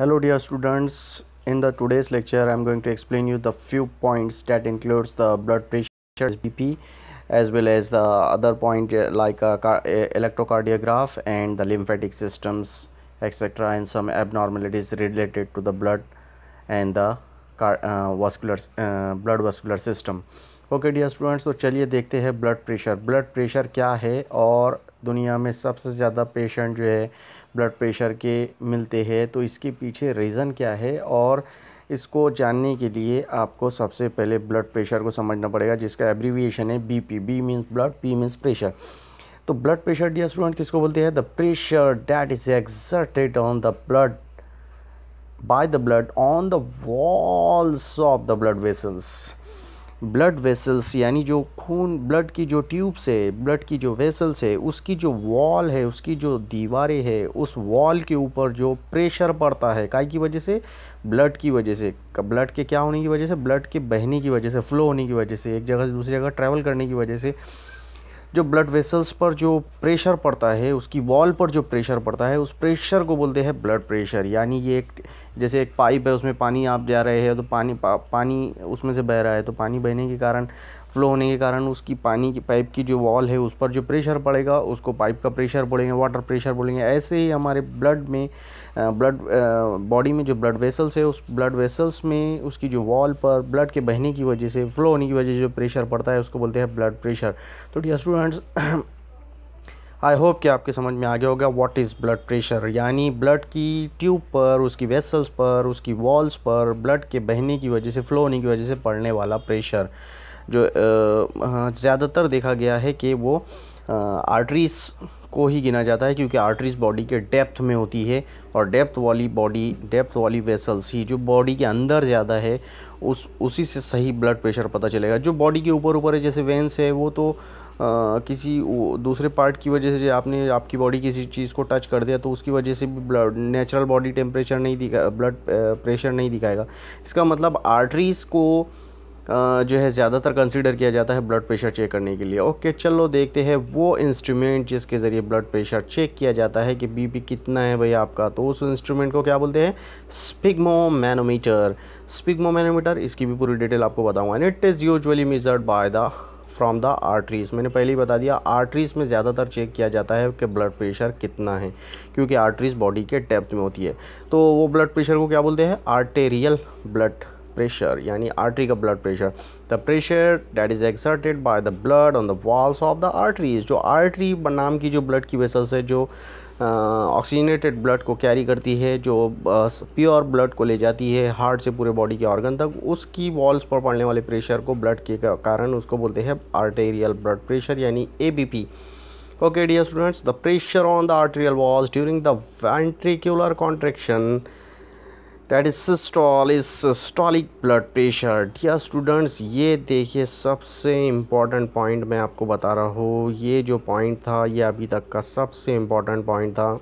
hello dear students in the today's lecture i'm going to explain you the few points that includes the blood pressure bp as well as the other point like a electrocardiograph and the lymphatic systems etc and some abnormalities related to the blood and the uh, vascular uh, blood vascular system okay dear students तो चलिए देखते हैं blood pressure blood pressure क्या है और दुनिया में सबसे ज़्यादा पेशेंट जो है ब्लड प्रेशर के मिलते हैं तो इसके पीछे रीज़न क्या है और इसको जानने के लिए आपको सबसे पहले ब्लड प्रेशर को समझना पड़ेगा जिसका एब्रीविएशन है B P B means blood P means pressure तो ब्लड प्रेशर डी स्टूडेंट किसको बोलते हैं the pressure that is exerted on the blood by the blood on the walls of the blood vessels blood vessels यानी जो खून blood की जो tubes है ब्लड की जो वेसल्स है उसकी जो वॉल है उसकी जो दीवारें है उस वॉल के ऊपर जो प्रेशर पड़ता है काय की वजह से ब्लड की वजह से ब्लड के क्या होने की वजह से ब्लड के बहने की वजह से फ़्लो होने की वजह से एक जगह से दूसरी जगह ट्रैवल करने की वजह से जो ब्लड वेसल्स पर जो प्रेशर पड़ता है उसकी वॉल पर जो प्रेशर पड़ता है उस प्रेशर को बोलते हैं ब्लड प्रेशर यानी ये एक जैसे एक पाइप है उसमें पानी आप जा रहे हैं तो पानी पा, पानी उसमें से बह रहा है तो पानी बहने के कारण फ्लो होने के कारण उसकी पानी की पाइप की जो वॉल है उस पर जो प्रेशर पड़ेगा उसको पाइप का प्रेशर बोलेंगे वाटर प्रेशर बोलेंगे ऐसे ही हमारे ब्लड में ब्लड बॉडी में जो ब्लड वेसल्स है उस ब्लड वेसल्स में उसकी जो वॉल पर ब्लड के बहने की वजह से फ्लो होने की वजह से जो प्रेशर पड़ता है उसको बोलते हैं ब्लड प्रेशर तो डियर स्टूडेंट्स आई होप कि आपके समझ में आ गया होगा व्हाट इज़ ब्लड प्रेशर यानी ब्लड की ट्यूब पर उसकी वेसल्स पर उसकी वॉल्स पर ब्लड के बहने की वजह से फ्लो होने की वजह से पड़ने वाला प्रेशर जो हाँ, ज़्यादातर देखा गया है कि वो आर्टरीज़ को ही गिना जाता है क्योंकि आर्टरीज़ बॉडी के डेप्थ में होती है और डेप्थ वाली बॉडी डेप्थ वाली वेसल्स ही जो बॉडी के अंदर ज़्यादा है उस उसी से सही ब्लड प्रेशर पता चलेगा जो बॉडी के ऊपर ऊपर है जैसे वेंस है वो तो आ, किसी दूसरे पार्ट की वजह से आपने आपकी बॉडी किसी चीज़ को टच कर दिया तो उसकी वजह से भी ब्लड नेचुरल बॉडी टेम्परेचर नहीं दिखा ब्लड प्रेशर नहीं दिखाएगा इसका मतलब आर्टरीज़ को जो है ज़्यादातर कंसिडर किया जाता है ब्लड प्रेशर चेक करने के लिए ओके चलो देखते हैं वो इंस्ट्रूमेंट जिसके ज़रिए ब्लड प्रेशर चेक किया जाता है कि बीपी कितना है भाई आपका तो उस इंस्ट्रूमेंट को क्या बोलते हैं स्पिग्मो मैनोमीटर इसकी भी पूरी डिटेल आपको बताऊंगा and it is usually measured by the from the arteries मैंने पहले ही बता दिया आर्टरीज में ज़्यादातर चेक किया जाता है कि ब्लड प्रेशर कितना है क्योंकि आर्टरीज बॉडी के डेप्थ में होती है तो वो ब्लड प्रेशर को क्या बोलते हैं आर्टेरियल ब्लड प्रेशर यानी आर्टरी का blood pressure the pressure that is exerted by the blood on the walls of the arteries जो आर्टरी नाम की जो ब्लड की वेसल्स है जो ऑक्सीजनेटेड uh, ब्लड को कैरी करती है जो प्योर uh, ब्लड को ले जाती है हार्ट से पूरे बॉडी के ऑर्गन तक उसकी वॉल्स पर पड़ने वाले प्रेशर को ब्लड के कारण उसको बोलते हैं आर्टेरियल ब्लड प्रेशर यानी a okay dear students the pressure on the arterial walls during the ventricular contraction that is systole is systolic blood pressure dear students ये देखिए सबसे इम्पॉर्टेंट पॉइंट मैं आपको बता रहा हूँ ये जो पॉइंट था ये अभी तक का सबसे इम्पॉर्टेंट पॉइंट था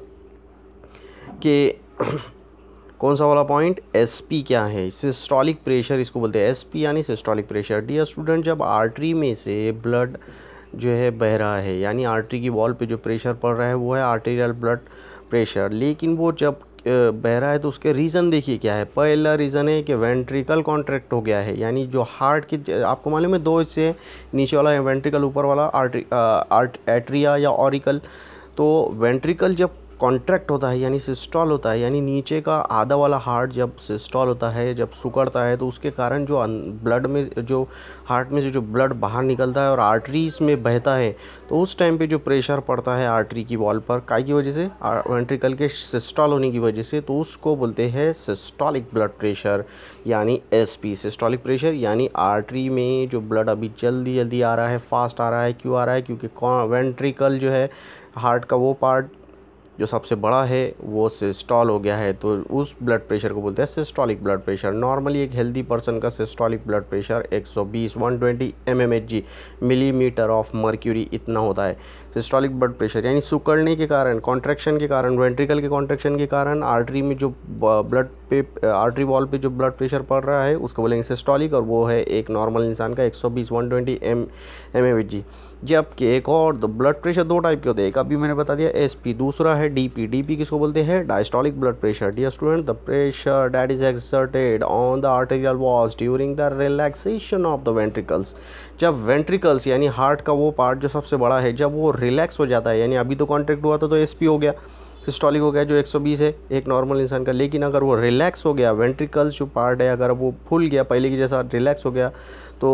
कि कौन सा वाला पॉइंट एसपी क्या है सिस्टॉलिक प्रेशर इसको बोलते हैं एसपी यानी सिस्टॉलिक प्रेशर डियर स्टूडेंट जब आर्टरी में से ब्लड जो है बह रहा है यानी आर्टरी की वॉल पे जो प्रेशर पड़ रहा है वो है आर्टेरियल ब्लड प्रेशर लेकिन वो जब बह रहा है तो उसके रीज़न देखिए क्या है पहला रीज़न है कि वेंट्रिकल कॉन्ट्रैक्ट हो गया है यानी जो हार्ट की आपको मालूम है दो हिस्से नीचे वाला वेंट्रिकल ऊपर वाला आर्ट एट्रिया या ऑरिकल तो वेंट्रिकल जब कॉन्ट्रैक्ट होता है यानी सिस्टॉल होता है यानी नीचे का आधा वाला हार्ट जब सिस्टॉल होता है जब सुकड़ता है तो उसके कारण जो ब्लड अं, में जो हार्ट में से जो ब्लड बाहर निकलता है और आर्टरीज़ में बहता है तो उस टाइम पे जो प्रेशर पड़ता है आर्टरी की वॉल पर काय की वजह से वेंट्रिकल के सिस्टॉल होने की वजह से तो उसको बोलते हैं सिस्टॉलिक ब्लड प्रेशर यानी एस पी सिस्टॉलिक प्रेशर यानी आर्टरी में जो ब्लड अभी जल्दी जल्दी आ रहा है फास्ट आ रहा है क्यों आ रहा है क्योंकि वेंट्रिकल जो है हार्ट का वो पार्ट जो सबसे बड़ा है वो सिस्टॉल हो गया है तो उस ब्लड प्रेशर को बोलते हैं सिस्टॉलिक ब्लड प्रेशर नॉर्मली एक हेल्दी पर्सन का systolic blood pressure 120 120 mmHg millimetre of mercury इतना होता है सिस्टॉलिक ब्लड प्रेशर यानी सुकड़ने के कारण कॉन्ट्रेक्शन के कारण वेंट्रिकल के कॉन्ट्रेक्शन के कारण आर्टरी में जो ब्लड पे आर्टरी वॉल पे जो ब्लड प्रेशर पड़ रहा है उसको बोलेंगे सिस्टॉलिक और वो है एक नॉर्मल इंसान का 120 120 एम एम जबकि एक और तो ब्लड प्रेशर दो टाइप के होते हैं एक अभी मैंने बता दिया एस पी दूसरा है डी पी डी पी किसको बोलते हैं diastolic blood pressure dear student the pressure that is exerted on the arterial walls during the relaxation of the ventricles जब वेंट्रिकल्स यानी हार्ट का वो पार्ट जो सबसे बड़ा है जब वो रिलैक्स हो जाता है यानी अभी तो कॉन्ट्रैक्ट हुआ था तो एस पी हो गया सिस्टॉलिक हो गया जो 120 है एक नॉर्मल इंसान का लेकिन अगर वो रिलैक्स हो गया वेंट्रिकल्स जो पार्ट है अगर वो फूल गया पहले की जैसा रिलैक्स हो गया तो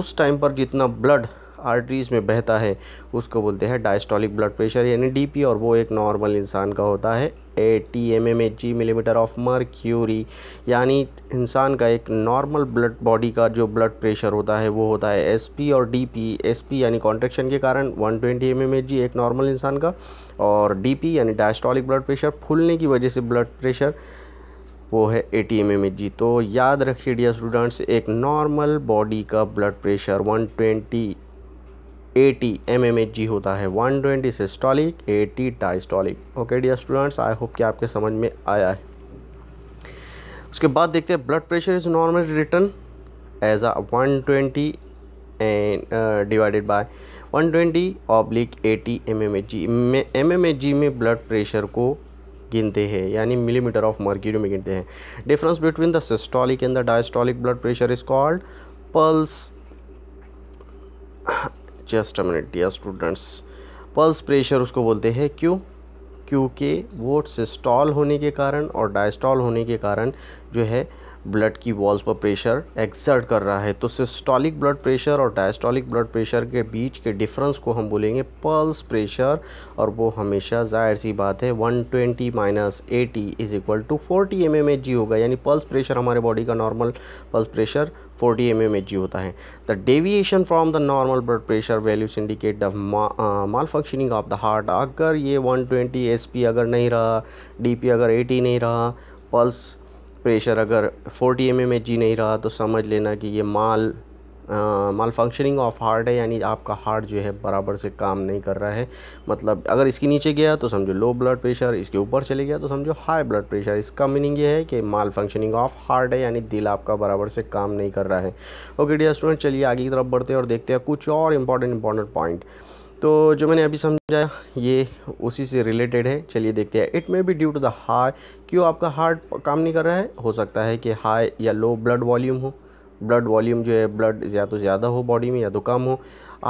उस टाइम पर जितना ब्लड आर्टरीज़ में बहता है उसको बोलते हैं डायस्टॉलिक ब्लड प्रेशर यानी डी और वो एक नॉर्मल इंसान का होता है eighty M M H G millimetre of mercury यानी इंसान का एक नॉर्मल ब्लड बॉडी का जो ब्लड प्रेशर होता है वो होता है एस पी और डी पी एस पी यानी कॉन्ट्रेक्शन के कारण one twenty M M H G एक नॉर्मल इंसान का और डी पी यानी डायस्टॉलिक ब्लड प्रेशर फूलने की वजह से ब्लड प्रेशर वो है eighty M M H G तो याद रखिए डियर स्टूडेंट्स एक नॉर्मल बॉडी का blood pressure 120 eighty M M H G होता है one twenty systolic eighty डाइस्टॉलिक okay dear students I hope कि आपके समझ में आया है उसके बाद देखते हैं blood pressure is normal return as a one twenty and divided by one twenty oblique eighty M M H G में एम एम एच जी में ब्लड प्रेशर को गिनते हैं यानी मिलीमीटर ऑफ मर्क्यूरी में गिनते हैं difference between the systolic and the diastolic blood pressure is called pulse just a minute या स्टूडेंट्स पल्स प्रेशर उसको बोलते हैं क्यों क्योंकि वो सिस्टॉल होने के कारण और डायस्टॉल होने के कारण जो है ब्लड की वॉल्स पर प्रेशर एक्सर्ट कर रहा है तो सिस्टॉलिक ब्लड प्रेशर और डायस्टॉलिक ब्लड प्रेशर के बीच के डिफरेंस को हम बोलेंगे पल्स प्रेशर और वो हमेशा जाहिर सी बात है 120 twenty minus eighty is equal to forty M M H G होगा यानी पल्स प्रेशर हमारे बॉडी का normal pulse pressure forty M M H G होता है the deviation from the normal blood pressure values indicate the malfunctioning of the heart अगर ये one twenty S P अगर नहीं रहा डी पी अगर एटी नहीं रहा पल्स प्रेशर अगर forty M M H G नहीं रहा तो समझ लेना कि ये mal malfunctioning of heart है यानी आपका हार्ट जो है बराबर से काम नहीं कर रहा है मतलब अगर इसके नीचे गया तो समझो लो ब्लड प्रेशर इसके ऊपर चले गया तो समझो हाई ब्लड प्रेशर इसका मीनिंग ये है कि माल फंक्शनिंग ऑफ हार्ट है यानी दिल आपका बराबर से काम नहीं कर रहा है ओके डियर स्टूडेंट चलिए आगे की तरफ बढ़ते हैं और देखते हैं कुछ और इंपॉर्टेंट इंपॉर्टेंट पॉइंट तो जो मैंने अभी समझाया ये उसी से रिलेटेड है चलिए देखते हैं it may be due to the high क्यों आपका हार्ट काम नहीं कर रहा है हो सकता है कि हाई या लो ब्लड वॉल्यूम हो ब्लड वॉल्यूम जो है ब्लड या तो ज़्यादा हो बॉडी में या तो कम हो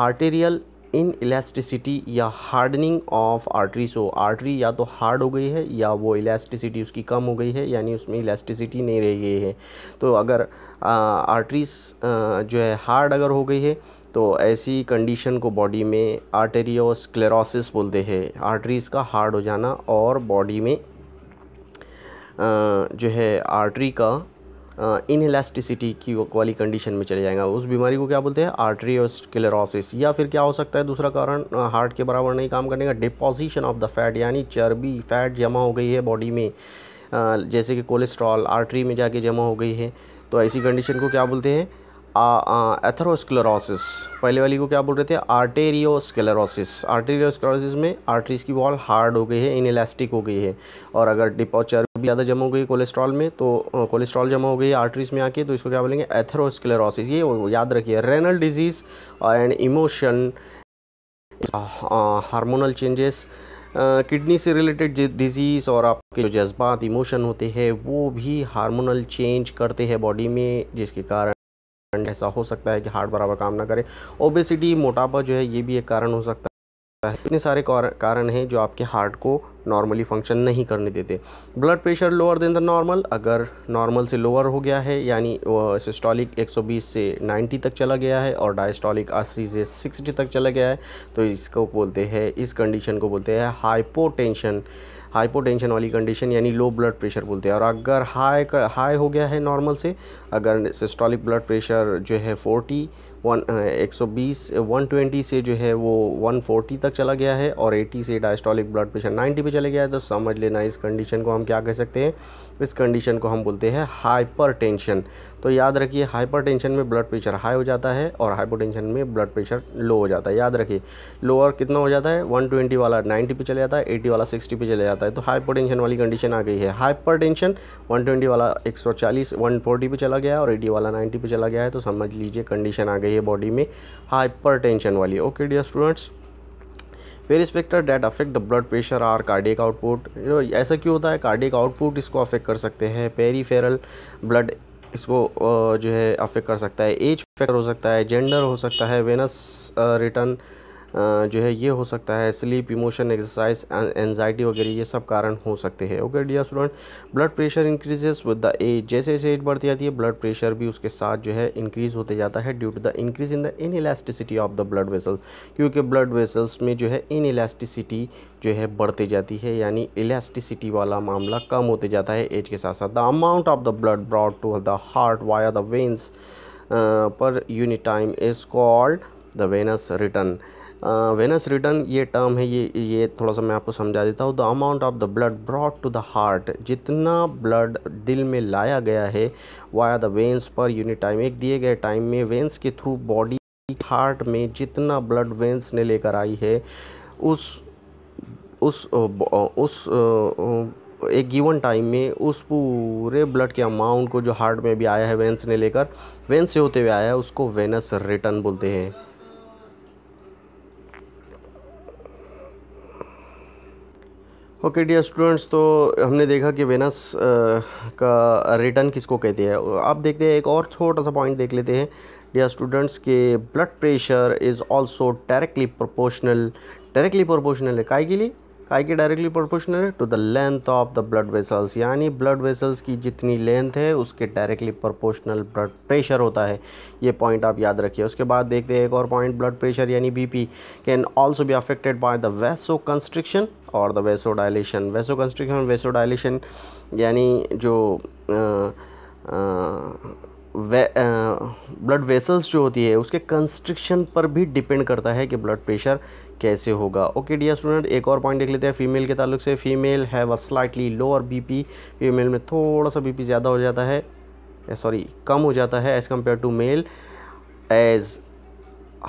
आर्टेरियल इन इलास्टिसिटी या हार्डनिंग ऑफ आर्टरी हो आर्टरी या तो हार्ड हो गई है या वो इलास्टिसिटी उसकी कम हो गई है यानी उसमें इलास्टिसिटी नहीं रह गई है तो अगर आर्टरीज जो है हार्ड अगर हो गई है तो ऐसी कंडीशन को बॉडी में आर्टेरियोस्क्लेरोसिस बोलते हैं आर्टरीज़ का हार्ड हो जाना और बॉडी में आ, जो है आर्टरी का इनएलास्टिसिटी की वाली कंडीशन में चले जाएगा उस बीमारी को क्या बोलते हैं आर्ट्रियोस्क्लेरोसिस या फिर क्या हो सकता है दूसरा कारण हार्ट के बराबर नहीं काम करने का डिपोजिशन ऑफ द फैट यानी चर्बी फैट जमा हो गई है बॉडी में जैसे कि कोलेस्ट्रॉल आर्टरी में जाके जमा हो गई है तो ऐसी कंडीशन को क्या बोलते हैं एथरोस्क्लेरोसिस पहले वाली को क्या बोल रहे थे आर्टेरियोस्क्लेरोसिस आर्टेरियोस्क्लेरोसिस में आर्टरीज की वॉल हार्ड हो गई है इनएलास्टिक हो गई है और अगर डिपो भी ज़्यादा जमा हो गई कोलेस्ट्रॉल में तो कोलेस्ट्रॉल जमा हो गई आर्टरीज में आके तो इसको क्या बोलेंगे एथेरोस्क्लेरोसिस ये याद रखिए renal disease and emotion hormonal changes kidney से रिलेटेड डिजीज़ और आपके जो जज्बात इमोशन होते हैं वो भी हार्मोनल चेंज करते हैं बॉडी में जिसके कारण ऐसा हो सकता है कि हार्ट बराबर काम ना करे ओबेसिटी मोटापा जो है ये भी एक कारण हो सकता है इतने सारे कारण हैं जो आपके हार्ट को नॉर्मली फंक्शन नहीं करने देते blood pressure lower than the normal अगर नॉर्मल से लोअर हो गया है यानी सिस्टोलिक 120 से 90 तक चला गया है और डायस्टोलिक 80 से 60 तक चला गया है तो इसको बोलते हैं इस कंडीशन को बोलते हैं हाइपोटेंशन हाइपोटेंशन वाली कंडीशन यानी लो ब्लड प्रेशर बोलते हैं और अगर हाई हाई हो गया है नॉर्मल से अगर सिस्टोलिक ब्लड प्रेशर जो है फोर्टी वन एक सौ बीस वन ट्वेंटी से जो है वो वन तक चला गया है और एटी से डायस्टॉलिक ब्लड प्रेशर नाइन्टी पे चले गया है तो समझ लेना इस कंडीशन को हम क्या कह सकते हैं इस कंडीशन को हम बोलते हैं हाइपर टेंशन तो याद रखिए हाइपरटेंशन में ब्लड प्रेशर हाई हो जाता है और हाइपरटेंशन में ब्लड प्रेशर लो हो जाता है याद रखिए लोअर कितना हो जाता है 120 वाला 90 पे चले जाता है 80 वाला 60 पे चले जाता है तो हाइपरटेंशन वाली कंडीशन आ गई है हाइपरटेंशन 120 वाला 140 140 पे चला गया और 80 वाला 90 पे चला गया है तो समझ लीजिए कंडीशन आ गई है बॉडी में हाइपर वाली okay dear students various factor that affect the blood pressure are cardiac output ऐसा क्यों होता है कार्डियक आउटपुट इसको अफेक्ट कर सकते हैं पेरीफेरल ब्लड इसको जो है अफेक्ट कर सकता है एज फैक्टर हो सकता है जेंडर हो सकता है वेनस रिटर्न जो है ये हो सकता है स्लीप इमोशन एक्सरसाइज एनजाइटी वगैरह ये सब कारण हो सकते हैं okay dear student blood pressure increases with the age जैसे जैसे एज बढ़ती जाती है ब्लड प्रेशर भी उसके साथ जो है इंक्रीज़ होते जाता है due to the increase in the inelasticity of the blood vessels क्योंकि ब्लड वेसल्स में जो है इन इलास्टिसिटी जो है बढ़ती जाती है यानी इलास्टिसिटी वाला मामला कम होते जाता है एज के साथ साथ the amount of the blood brought to the heart via the veins per unit time is called the venous return venous return ये टर्म है ये ये थोड़ा सा मैं आपको समझा देता हूँ the amount of the blood brought to the heart जितना ब्लड दिल में लाया गया है via the veins per unit time एक दिए गए टाइम में वेंस के थ्रू बॉडी हार्ट में जितना ब्लड वेंस ने लेकर आई है उस उस उस एक गिवन टाइम में उस पूरे ब्लड के अमाउंट को जो हार्ट में भी आया है वेंस ने लेकर वेंस से होते हुए आया है उसको वेनस रिटर्न बोलते हैं ओके डियर स्टूडेंट्स तो हमने देखा कि वेनस का रिटर्न किसको कहते हैं आप देखते हैं एक और छोटा सा पॉइंट देख लेते हैं डियर स्टूडेंट्स के blood pressure is also directly proportional directly proportional है काय के लिए आई के डायरेक्टली प्रोपोर्शनल है to the length of the blood vessels यानी ब्लड वेसल्स की जितनी लेंथ है उसके डायरेक्टली प्रोपोर्शनल ब्लड प्रेशर होता है ये पॉइंट आप याद रखिए उसके बाद देखते हैं एक और पॉइंट ब्लड प्रेशर यानी बीपी कैन ऑल्सो भी affected by the vasoconstriction और the vasodilation vasoconstriction vasodilation यानी जो आ, आ, ब्लड वेसल्स जो होती है उसके कंस्ट्रिक्शन पर भी डिपेंड करता है कि ब्लड प्रेशर कैसे होगा ओके डियर स्टूडेंट एक और पॉइंट देख लेते हैं फीमेल के ताल्लुक से female have a slightly lower BP female में थोड़ा सा बीपी ज़्यादा हो जाता है सॉरी eh, कम हो जाता है as compare to male as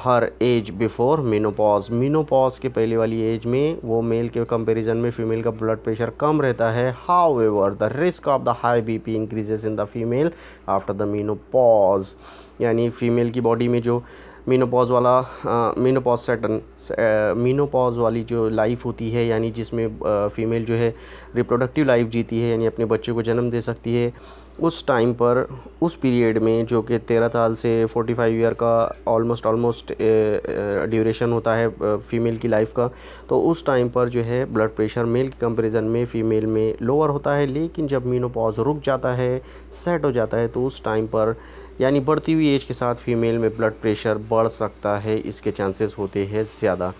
her age before menopause menopause के पहले वाली एज में वो मेल के कंपेरिजन में फीमेल का ब्लड प्रेशर कम रहता है however the risk of the high B P increases in the female after the menopause यानी फीमेल की बॉडी में जो मीनोपॉज वाला मीनोपॉज सेटन मीनोपॉज वाली जो लाइफ होती है यानी जिसमें फ़ीमेल जो है रिप्रोडक्टिव लाइफ जीती है यानी अपने बच्चे को जन्म दे सकती है उस टाइम पर उस पीरियड में जो कि तेरह साल से फोर्टी फाइव ईयर का ऑलमोस्ट ऑलमोस्ट ड्यूरेशन होता है फ़ीमेल की लाइफ का तो उस टाइम पर जो है ब्लड प्रेशर मेल के कंपेरिजन में फ़ीमेल में लोअर होता है लेकिन जब मीनोपॉज रुक जाता है सेट हो जाता है तो उस टाइम पर यानी बढ़ती हुई एज के साथ फीमेल में ब्लड प्रेशर बढ़ सकता है इसके चांसेस होते हैं ज़्यादा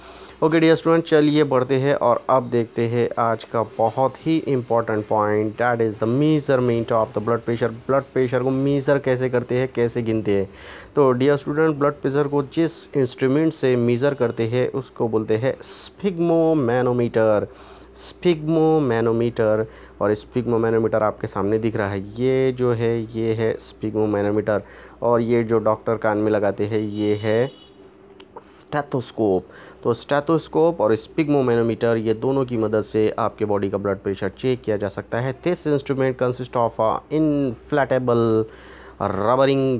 ओके डियर स्टूडेंट चलिए बढ़ते हैं और अब देखते हैं आज का बहुत ही important point that is the measurement of the blood pressure blood pressure को मीज़र कैसे करते हैं कैसे गिनते हैं तो डियर स्टूडेंट ब्लड प्रेशर को जिस इंस्ट्रूमेंट से मीज़र करते हैं उसको बोलते हैं स्फिग्मोमैनोमीटर मैनोमीटर और मैनोमीटर आपके सामने दिख रहा है ये जो है ये है मैनोमीटर और ये जो डॉक्टर कान में लगाते हैं ये है स्टेथोस्कोप तो स्टेथोस्कोप और मैनोमीटर ये दोनों की मदद से आपके बॉडी का ब्लड प्रेशर चेक किया जा सकता है this instrument consist of inflatable rubber ring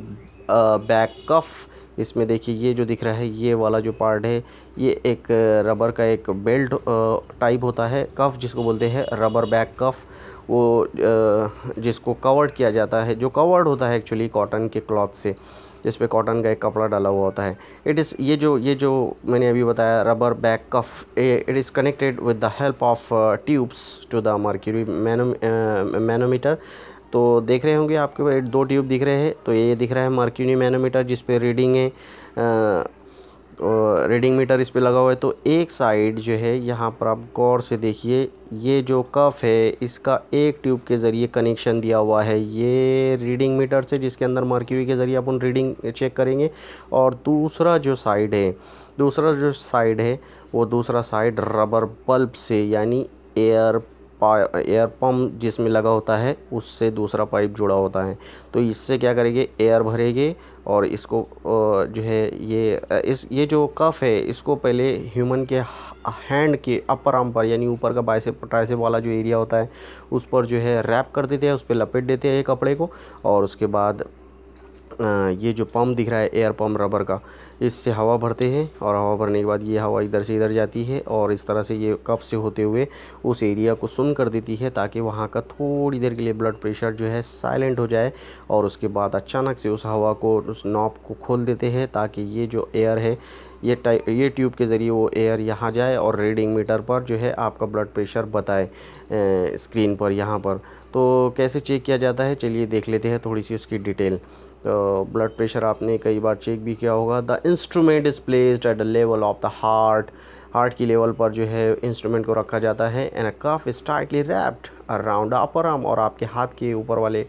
bag cuff इसमें देखिए ये जो दिख रहा है ये वाला जो पार्ट है ये एक रबर का एक बेल्ट टाइप होता है कफ जिसको बोलते हैं रबर बैक कफ वो जिसको कवर्ड किया जाता है जो कवर्ड होता है एक्चुअली कॉटन के क्लॉथ से जिस पे कॉटन का एक कपड़ा डाला हुआ होता है इट इज़ ये जो ये जो मैंने अभी बताया rubber bag cuff it is connected with the help of tubes to the mercury mano manometer तो देख रहे होंगे आपके पास दो ट्यूब दिख रहे हैं तो ये दिख रहा है मार्क्यूनी मैनोमीटर जिस रीडिंग है रीडिंग मीटर इस पर लगा हुआ है तो एक साइड जो है यहाँ पर आप गौर से देखिए ये जो कफ है इसका एक ट्यूब के ज़रिए कनेक्शन दिया हुआ है ये रीडिंग मीटर से जिसके अंदर मार्क्यूरी के ज़रिए अपन रीडिंग चेक करेंगे और दूसरा जो साइड है दूसरा जो साइड है वो दूसरा साइड रबर बल्ब से यानी एयर एयर पम्प जिसमें लगा होता है उससे दूसरा पाइप जुड़ा होता है तो इससे क्या करेंगे एयर भरेंगे और इसको जो है ये इस ये जो कफ है इसको पहले ह्यूमन के हैंड के अपर आर्म पर यानी ऊपर का बाइसेप ट्राइसेप वाला जो एरिया होता है उस पर जो है रैप कर देते हैं उस पर लपेट देते हैं कपड़े को और उसके बाद ये जो पम्प दिख रहा है एयर पम्प रबर का इससे हवा भरते हैं और हवा भरने के बाद ये हवा इधर से इधर जाती है और इस तरह से ये कप से होते हुए उस एरिया को सुन कर देती है ताकि वहाँ का थोड़ी देर के लिए ब्लड प्रेशर जो है साइलेंट हो जाए और उसके बाद अचानक से उस हवा को उस नॉब को खोल देते हैं ताकि ये जो एयर है ये टाइप ये ट्यूब के ज़रिए वो एयर यहाँ जाए और रीडिंग मीटर पर जो है आपका ब्लड प्रेशर बताए स्क्रीन पर यहाँ पर तो कैसे चेक किया जाता है चलिए देख लेते हैं थोड़ी सी उसकी डिटेल ब्लड तो प्रेशर आपने कई बार चेक भी किया होगा the instrument is placed at the level of the heart heart की लेवल पर जो है इंस्ट्रूमेंट को रखा जाता है and cuff is tightly wrapped around upper arm और आपके हाथ के ऊपर वाले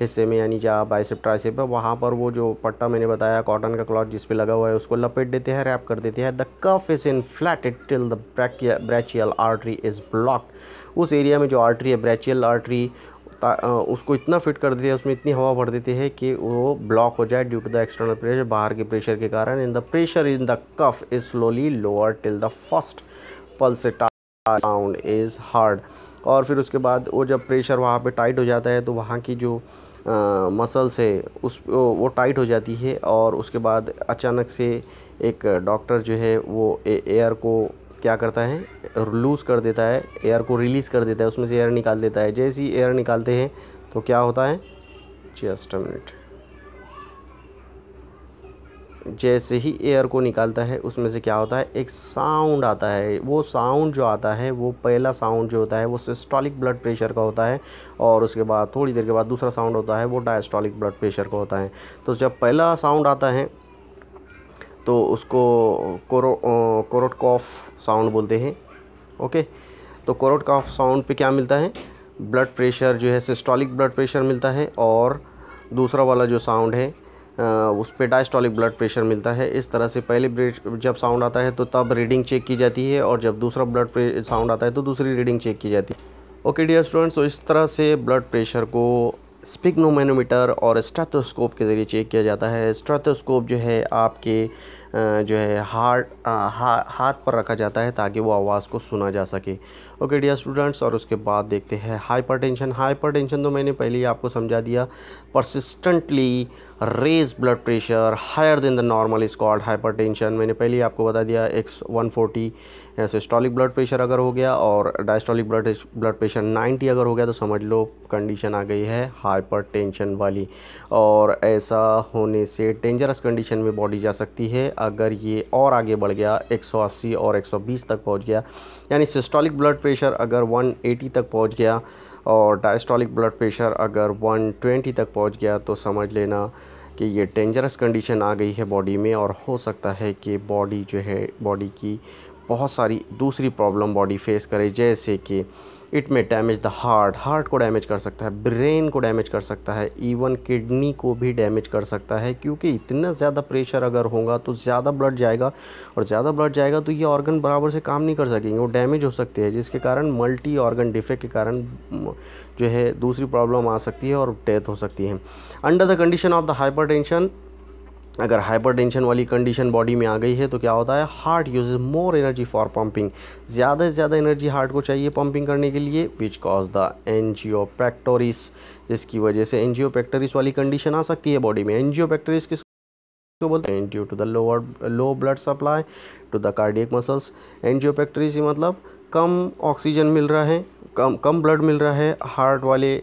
हिस्से में यानी जहाँ बाइसेप ट्राइसेप है वहाँ पर वो जो पट्टा मैंने बताया कॉटन का क्लॉथ जिस पे लगा हुआ है उसको लपेट देते हैं रैप कर देते हैं the cuff is inflated till the brachial artery is block उस एरिया में जो आर्टरी है ब्रैचियल आर्टरी उसको इतना फ़िट कर देते हैं उसमें इतनी हवा भर देती है कि वो ब्लॉक हो जाए due to the external pressure बाहर के प्रेशर के कारण in the pressure in the cuff is slowly lower till the first pulse sound is heard और फिर उसके बाद वो जब प्रेशर वहाँ पे टाइट हो जाता है तो वहाँ की जो मसल्स है उस वो टाइट हो जाती है और उसके बाद अचानक से एक डॉक्टर जो है वो एयर को क्या करता है लूज़ कर देता है एयर को रिलीज़ कर देता है उसमें से एयर निकाल देता है जैसे ही एयर निकालते हैं तो क्या होता है जस्ट मिनट जैसे ही एयर को निकालता है उसमें से क्या होता है एक साउंड आता है वो साउंड जो आता है वो पहला साउंड जो होता है वो सिस्टॉलिक ब्लड प्रेशर का होता है और उसके बाद थोड़ी देर के बाद दूसरा साउंड होता है वो डायस्टॉलिक ब्लड प्रेशर का होता है तो जब पहला साउंड आता है तो उसको कोरो कोरोटकॉफ साउंड बोलते हैं ओके तो कोरोट काफ साउंड पे क्या मिलता है ब्लड प्रेशर जो है सिस्टॉलिक ब्लड प्रेशर मिलता है और दूसरा वाला जो साउंड है उस पर डायस्टॉलिक ब्लड प्रेशर मिलता है इस तरह से पहले जब साउंड आता है तो तब रीडिंग चेक की जाती है और जब दूसरा ब्लड साउंड आता है तो दूसरी रीडिंग चेक की जाती है ओके डियर स्टूडेंट्स तो इस तरह से ब्लड प्रेशर को स्पिग्नोमैनोमीटर और स्टेथोस्कोप के ज़रिए चेक किया जाता है स्टेथोस्कोप जो है आपके जो है हार्ड हा, हाथ पर रखा जाता है ताकि वो आवाज़ को सुना जा सके ओके डियर स्टूडेंट्स और उसके बाद देखते हैं हाइपरटेंशन हाइपरटेंशन तो मैंने पहले ही आपको समझा दिया persistently raised blood pressure higher than the normal is called tension मैंने पहले ही आपको बता दिया X one forty systolic blood pressure अगर हो गया और डायस्टोलिक ब्लड ब्लड प्रेशर 90 अगर हो गया तो समझ लो कंडीशन आ गई है हाइपरटेंशन वाली और ऐसा होने से डेंजरस कंडीशन में बॉडी जा सकती है अगर ये और आगे बढ़ गया 180 और 120 तक पहुंच गया यानी सिस्टोलिक ब्लड प्रेशर अगर 180 तक पहुंच गया और डायस्टोलिक ब्लड प्रेशर अगर 120 तक पहुंच गया तो समझ लेना कि ये डेंजरस कंडीशन आ गई है बॉडी में और हो सकता है कि बॉडी जो है बॉडी की बहुत सारी दूसरी प्रॉब्लम बॉडी फेस करे जैसे कि it may damage the heart heart को डैमेज कर सकता है ब्रेन को डैमेज कर सकता है इवन किडनी को भी डैमेज कर सकता है क्योंकि इतना ज़्यादा प्रेशर अगर होगा तो ज़्यादा ब्लड जाएगा और ज़्यादा ब्लड जाएगा तो ये ऑर्गन बराबर से काम नहीं कर सकेंगे वो डैमेज हो सकती है जिसके कारण मल्टी ऑर्गन डिफेक्ट के कारण जो है दूसरी प्रॉब्लम आ सकती है और डेथ हो सकती है under the condition of the hyper अगर हाइपरटेंशन वाली कंडीशन बॉडी में आ गई है तो क्या होता है heart use more energy for pumping ज़्यादा से ज़्यादा एनर्जी हार्ट को चाहिए पंपिंग करने के लिए which cause the angina pectoris जिसकी वजह से एनजीओ पैक्टोरिस वाली कंडीशन आ सकती है बॉडी में एनजीओ पैक्टोरिस किस को बोलते हैं due to the lower low blood supply to the cardiac muscles angina pectoris से मतलब कम ऑक्सीजन मिल रहा है कम कम ब्लड मिल रहा है हार्ट वाले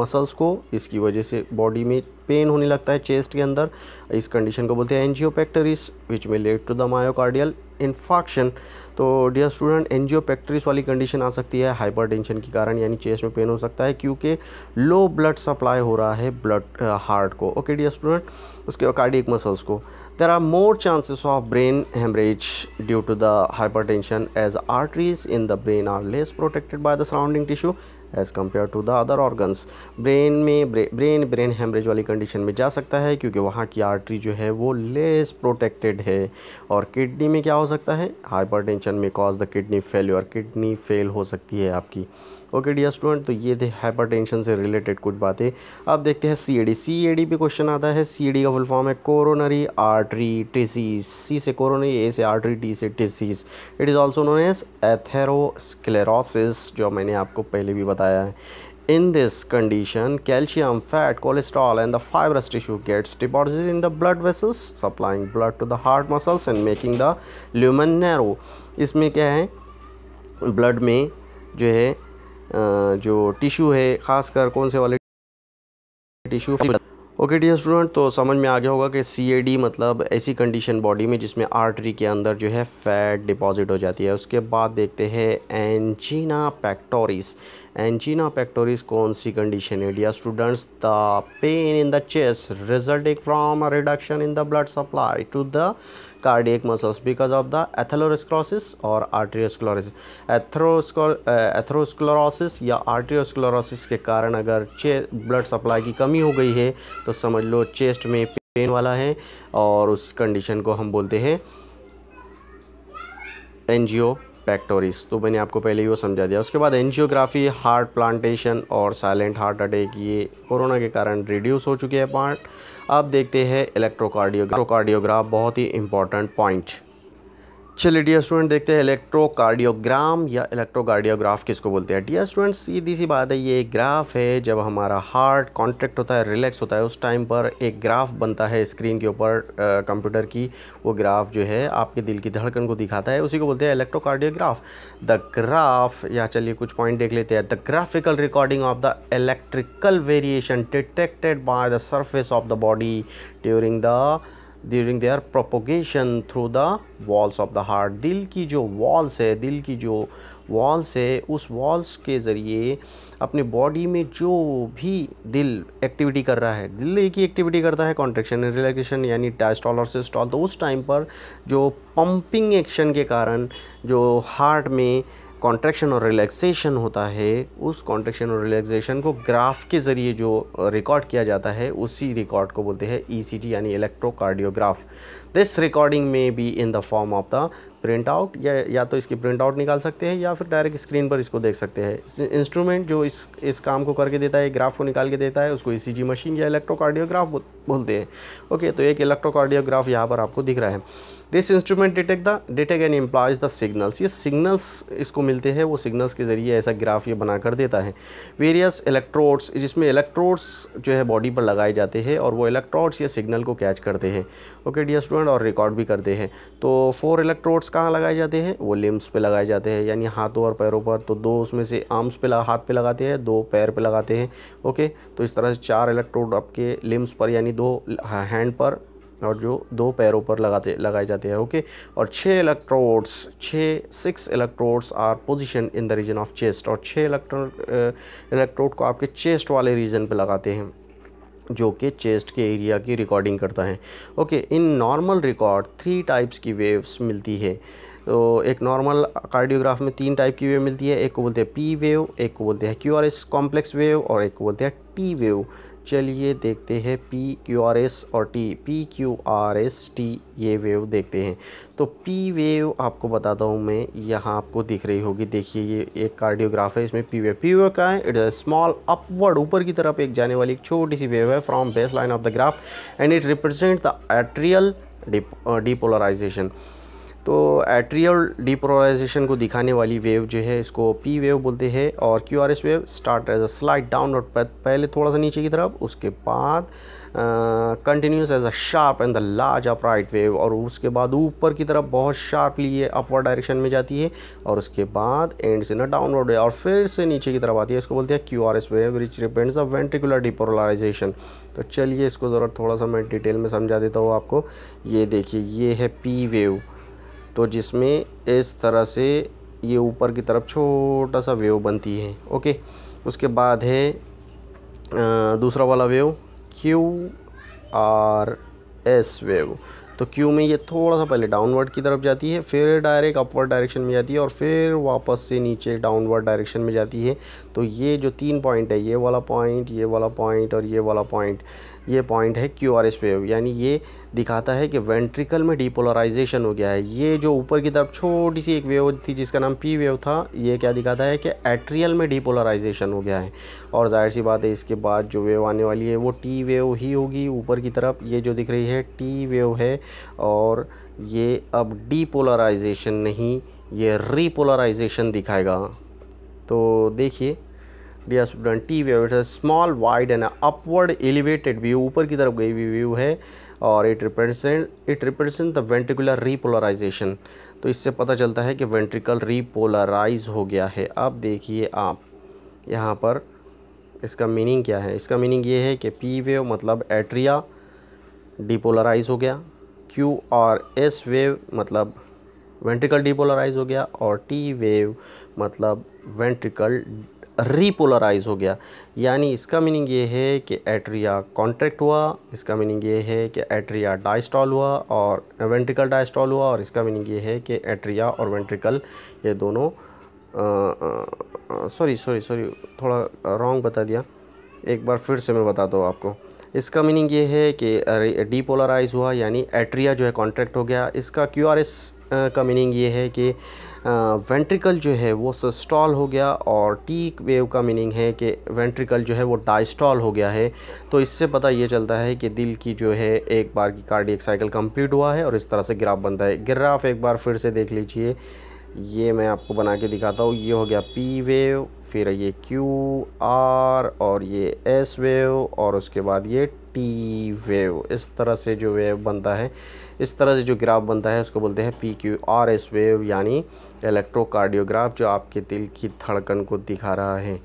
मसल्स को इसकी वजह से बॉडी में पेन होने लगता है चेस्ट के अंदर इस कंडीशन को बोलते हैं angina pectoris which may lead to the myocardial infarction तो डियर स्टूडेंट एनजियोपैक्टरिस वाली कंडीशन आ सकती है हाइपरटेंशन के कारण यानी चेस्ट में पेन हो सकता है क्योंकि लो ब्लड सप्लाई हो रहा है ब्लड हार्ट uh, को ओके डियर स्टूडेंट उसके कार्डियक मसल्स को there are more chances of brain haemorrhage due to the hypertension as arteries in the brain are less protected by the surrounding tissue as compare to the other organs brain में brain brain haemorrhage वाली condition में जा सकता है क्योंकि वहाँ की artery जो है वो लेस प्रोटेक्टेड है और किडनी में क्या हो सकता है tension may cause the kidney failure kidney fail हो सकती है आपकी ओके डियर स्टूडेंट तो ये थे हाइपरटेंशन से रिलेटेड कुछ बातें अब देखते हैं सीएडी सीएडी पे क्वेश्चन आता है सीएडी का फुल फॉर्म है कोरोनरी आर्टरी डिजीज सी से कोरोनरी ए से आर्टरी डी से disease it is also known as atherosclerosis जो मैंने आपको पहले भी बताया है in this condition calcium fat cholesterol and the fibrous tissue gets deposit in the blood vessels supplying blood to the heart muscles and making the lumen narrow इसमें क्या है ब्लड में जो है जो टिशू है ख़ासकर कौन से वाले टिशू ओके डी स्टूडेंट तो समझ में आ गया होगा कि सी मतलब ऐसी कंडीशन बॉडी में जिसमें आर्टरी के अंदर जो है फैट डिपॉजिट हो जाती है उसके बाद देखते हैं एंजीना पैक्टोरिस एंजीना पैक्टोरिस कौन सी कंडीशन है dear students the pain in the chest resulting from reduction in the blood supply to the cardiac muscles because of the atherosclerosis और arteriosclerosis एथरोस्क्लोरोसिस uh, या आर्टियोस्क्लोरोसिस के कारण अगर चे ब्लड सप्लाई की कमी हो गई है तो समझ लो चेस्ट में पेन वाला है और उस कंडीशन को हम बोलते हैं एनजीओ पैक्टोरिस तो मैंने आपको पहले ही वो समझा दिया उसके बाद एनजियोग्राफी हार्ट प्लांटेशन और साइलेंट हार्ट अटैक ये कोरोना के कारण रिड्यूस हो चुके हैं पार्ट अब देखते हैं इलेक्ट्रोकार्डियोग्राफ बहुत ही इंपॉर्टेंट पॉइंट चलिए डियर स्टूडेंट देखते हैं इलेक्ट्रोकार्डियोग्राम या इलेक्ट्रोकार्डियोग्राफ किसको बोलते हैं डियर स्टूडेंट सीधी सी बात है ये एक ग्राफ है जब हमारा हार्ट कॉन्ट्रैक्ट होता है रिलैक्स होता है उस टाइम पर एक ग्राफ बनता है स्क्रीन के ऊपर कंप्यूटर की वो ग्राफ जो है आपके दिल की धड़कन को दिखाता है उसी को बोलते हैं इलेक्ट्रोकार्डियोग्राफ द ग्राफ या चलिए कुछ पॉइंट देख लेते हैं the graphical recording of the electrical variation detected by the surface of the body during the during their propagation through the walls of the heart दिल की जो वॉल्स है दिल की जो वॉल्स है उस वॉल्स के ज़रिए अपने बॉडी में जो भी दिल एक्टिविटी कर रहा है दिल एक ही एक्टिविटी करता है कॉन्ट्रेक्शन एंड रिलैक्सेशन यानी डायस्टॉल और सिस्टॉल तो उस टाइम पर जो पंपिंग एक्शन के कारण जो हार्ट में कॉन्ट्रैक्शन और रिलैक्सेशन होता है उस कॉन्ट्रैक्शन और रिलैक्सेशन को ग्राफ के ज़रिए जो रिकॉर्ड किया जाता है उसी रिकॉर्ड को बोलते हैं ई e यानी इलेक्ट्रोकार्डियोग्राफ दिस रिकॉर्डिंग में be in the form of the print out या या तो इसकी प्रिंट आउट निकाल सकते हैं या फिर डायरेक्ट स्क्रीन पर इसको देख सकते हैं इंस्ट्रूमेंट जो इस इस काम को करके देता है ग्राफ को निकाल के देता है उसको ई e मशीन या इलेक्ट्रोकार्डियोग्राफ बोलते हैं ओके तो एक इलेक्ट्रोकार्डियोग्राफ यहाँ पर आपको दिख रहा है this instrument detect the detect and implies the signals ये सिग्नल्स इसको मिलते हैं वो सिग्नल्स के ज़रिए ऐसा ग्राफ ये बना कर देता है वेरियस इलेक्ट्रोड्स जिसमें इलेक्ट्रोड्स जो है बॉडी पर लगाए जाते हैं और वो इलेक्ट्रोड्स ये सिग्नल को कैच करते हैं ओके डी स्टूडेंट और रिकॉर्ड भी करते हैं तो फोर इलेक्ट्रोड्स कहाँ लगाए जाते हैं वो लिम्स पर लगाए जाते हैं यानी हाथों और पैरों पर तो दो उसमें से आर्म्स पे हाथ पे लगाते हैं दो पैर पर लगाते हैं ओके तो इस तरह से चार इलेक्ट्रोड आपके लिम्स पर यानी दो हैंड हाँ, पर और जो दो पैरों पर लगाते लगाए जाते हैं ओके और छः इलेक्ट्रोड्स छः six electrodes are position in the region of chest और छः इलेक्ट्रो इलेक्ट्रोड को आपके चेस्ट वाले रीजन पर लगाते हैं जो कि चेस्ट के एरिया की रिकॉर्डिंग करता है okay in normal record three types की वेव्स मिलती है तो एक नॉर्मल कार्डियोग्राफ में तीन टाइप की वेव मिलती है एक को बोलते हैं पी वेव एक को बोलते हैं Q R S complex wave और एक को बोलते हैं टी वेव चलिए देखते हैं पी क्यू आर एस और T P Q R S T ये वेव देखते हैं तो पी वेव आपको बताता हूँ मैं यहाँ आपको दिख रही होगी देखिए ये एक कार्डियोग्राफ है इसमें पी वेव पी वेव का है इट इज़ स्मॉल अपवर्ड ऊपर की तरफ एक जाने वाली एक छोटी सी वेव है from base line of the graph and it represent the atrial depolarization तो एट्रियल डिप्रोलाइजेशन को दिखाने वाली वेव जो है इसको पी वेव बोलते हैं और Q R S wave start as a slide down और पहले थोड़ा सा नीचे की तरफ उसके बाद continues as a sharp and the large upright wave और उसके बाद ऊपर की तरफ बहुत शार्पली ये अपवर्ड डायरेक्शन में जाती है और उसके बाद एंड से ना डाउनवर्ड और फिर से नीचे की तरफ आती है इसको बोलते हैं Q R S wave which represents of ventricular depolarization तो चलिए इसको ज़रा थोड़ा सा मैं डिटेल में समझा देता हूँ आपको ये देखिए ये है पी वेव तो जिसमें इस तरह से ये ऊपर की तरफ छोटा सा वेव बनती है ओके उसके बाद है दूसरा वाला wave Q R S wave तो क्यू में ये थोड़ा सा पहले डाउनवर्ड की तरफ जाती है फिर डायरेक्ट अपवर्ड डायरेक्शन में जाती है और फिर वापस से नीचे डाउनवर्ड डायरेक्शन में जाती है तो ये जो तीन पॉइंट है ये वाला पॉइंट ये वाला पॉइंट और ये वाला पॉइंट ये पॉइंट है क्यू आर एस वेव यानी ये दिखाता है कि वेंट्रिकल में डिपोलराइजेशन हो गया है ये जो ऊपर की तरफ छोटी सी एक वेव थी जिसका नाम पी वेव था ये क्या दिखाता है कि एट्रियल में डिपोलराइजेशन हो गया है और जाहिर सी बात है इसके बाद जो वेव आने वाली है वो टी वेव ही होगी ऊपर की तरफ ये जो दिख रही है टी वेव है और ये अब डिपोलराइजेशन नहीं ये रीपोलराइजेशन दिखाएगा तो देखिए dear student T wave it small wide and upward elevated view ऊपर की तरफ गई हुई व्यू है और it represent it represent the ventricular repolarization तो इससे पता चलता है कि वेंट्रिकल रीपोलराइज हो गया है अब देखिए आप यहाँ पर इसका मीनिंग क्या है इसका मीनिंग ये है कि पी वेव मतलब एट्रिया डिपोलराइज हो गया क्यू और एस वेव मतलब वेंट्रिकल डिपोलराइज हो गया और टी वेव मतलब वेंट्रिकल रीपोलराइज हो गया यानी इसका मीनिंग ये है कि एट्रिया कॉन्ट्रैक्ट हुआ इसका मीनिंग ये है कि एट्रिया डाइस्टॉल हुआ और वेंट्रिकल डाइस्टॉल हुआ और इसका मीनिंग ये है कि एट्रिया और वेंट्रिकल ये दोनों सॉरी सॉरी सॉरी थोड़ा रॉन्ग बता दिया एक बार फिर से मैं बता दो आपको इसका मीनिंग ये है कि डीपोलराइज हुआ यानी एट्रिया जो है कॉन्ट्रैक्ट हो गया इसका क्यू का मीनिंग ये है कि वेंट्रिकल जो है वो सस्टॉल हो गया और टी वेव का मीनिंग है कि वेंट्रिकल जो है वो डाइस्टॉल हो गया है तो इससे पता ये चलता है कि दिल की जो है एक बार की कार्डियक साइकिल कंप्लीट हुआ है और इस तरह से ग्राफ बनता है ग्राफ एक बार फिर से देख लीजिए ये मैं आपको बना के दिखाता हूँ ये हो गया पी वेव फिर ये क्यू आर और ये एस वेव और उसके बाद ये टी वेव इस तरह से जो वेव बनता है इस तरह से जो ग्राफ बनता है उसको बोलते हैं P Q R S wave यानी इलेक्ट्रोकार्डियोग्राफ जो आपके दिल की धड़कन को दिखा रहा है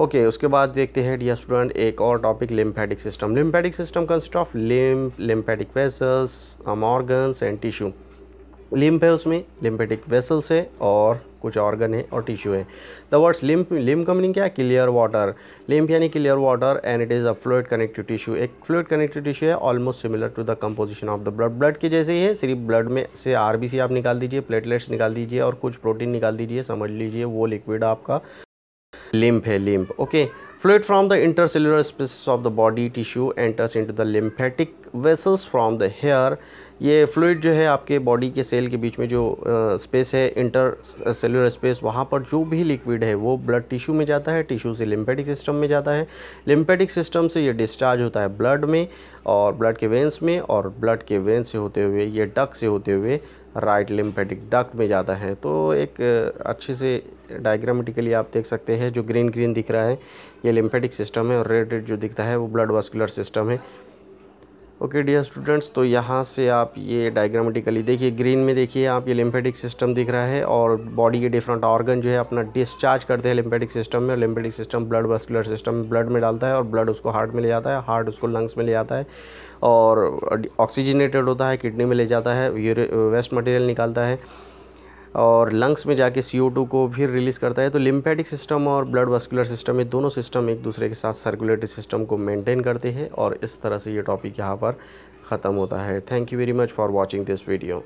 ओके okay, उसके बाद देखते हैं डियर स्टूडेंट एक और topic lymphatic system lymphatic system consist of lymph lymphatic vessels organs and tissue lymph है उसमें लिम्फेटिक वेसल्स है और कुछ ऑर्गन है और टिश्यू है द वर्ड्स लिम्प लिम्प का मीनिंग क्या है क्लियर वाटर लिम्प यानी clear water and it is a fluid connective tissue एक फ्लूड कनेक्टिव टिश्यू है almost similar to the composition of the blood blood के जैसे ही है सिर्फ ब्लड में से आर आप निकाल दीजिए प्लेटलेट्स निकाल दीजिए और कुछ प्रोटीन निकाल दीजिए समझ लीजिए वो लिक्विड आपका लिम्प है lymph okay fluid from the intercellular spaces of the body tissue enters into the lymphatic vessels from the here ये फ्लूड जो है आपके बॉडी के सेल के बीच में जो स्पेस है इंटर सेलुलर स्पेस वहाँ पर जो भी लिक्विड है वो ब्लड टिश्यू में जाता है टिश्यू से लिम्पेटिक सिस्टम में जाता है लिम्पेटिक सिस्टम से ये डिस्चार्ज होता है ब्लड में और ब्लड के वेंस में और ब्लड के वेंस से होते हुए ये डक से होते हुए राइट लिम्पेटिक डक में जाता है तो एक अच्छे से डायग्रामेटिकली आप देख सकते हैं जो ग्रीन ग्रीन दिख रहा है ये लिम्फेटिक सिस्टम है और रेड रेड जो दिखता है वो ब्लड वास्कुलर सिस्टम है ओके डियर स्टूडेंट्स तो यहाँ से आप ये डायग्रामेटिकली देखिए ग्रीन में देखिए आप ये लिम्फेटिक सिस्टम दिख रहा है और बॉडी के डिफरेंट ऑर्गन जो है अपना डिस्चार्ज करते हैं लिम्फेटिक सिस्टम में lymphatic system blood vascular system blood में डालता है और ब्लड उसको हार्ट में ले जाता है हार्ट उसको लंग्स में ले जाता है और ऑक्सीजनेटेड होता है किडनी में ले जाता है वेस्ट मटेरियल निकालता है और लंग्स में जाके सी को फिर रिलीज़ करता है तो लिम्फेटिक सिस्टम और ब्लड वस्कुलर सिस्टम ये दोनों सिस्टम एक दूसरे के साथ सर्कुलेटरी सिस्टम को मेंटेन करते हैं और इस तरह से ये टॉपिक यहाँ पर ख़त्म होता है thank you very much for watching this video